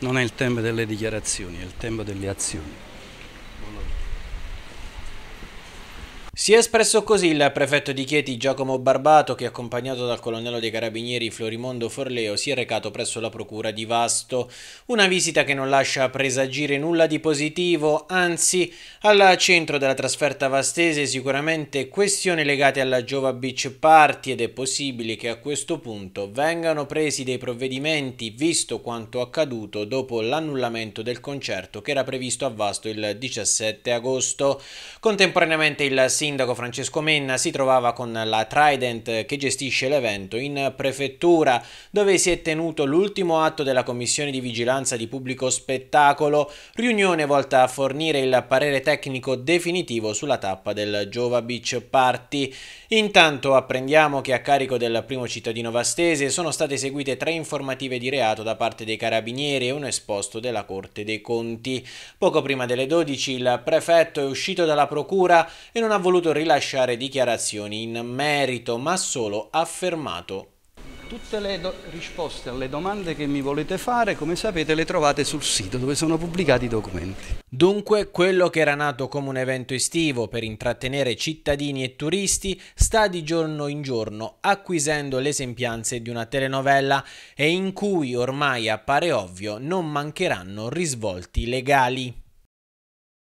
Non è il tempo delle dichiarazioni, è il tempo delle azioni. Si è espresso così il prefetto di Chieti Giacomo Barbato che accompagnato dal colonnello dei carabinieri Florimondo Forleo si è recato presso la procura di Vasto, una visita che non lascia presagire nulla di positivo, anzi al centro della trasferta vastese sicuramente questioni legate alla Giova Beach Party ed è possibile che a questo punto vengano presi dei provvedimenti visto quanto accaduto dopo l'annullamento del concerto che era previsto a Vasto il 17 agosto. Contemporaneamente il sindaco sindaco Francesco Menna si trovava con la Trident che gestisce l'evento in prefettura dove si è tenuto l'ultimo atto della Commissione di Vigilanza di Pubblico Spettacolo, riunione volta a fornire il parere tecnico definitivo sulla tappa del Giova Beach Party. Intanto apprendiamo che a carico del primo cittadino vastese sono state eseguite tre informative di reato da parte dei carabinieri e un esposto della Corte dei Conti. Poco prima delle 12 il prefetto è uscito dalla procura e non ha voluto voluto rilasciare dichiarazioni in merito, ma solo affermato. Tutte le risposte alle domande che mi volete fare, come sapete, le trovate sul sito dove sono pubblicati i documenti. Dunque, quello che era nato come un evento estivo per intrattenere cittadini e turisti sta di giorno in giorno acquisendo le sembianze di una telenovela e in cui ormai appare ovvio non mancheranno risvolti legali.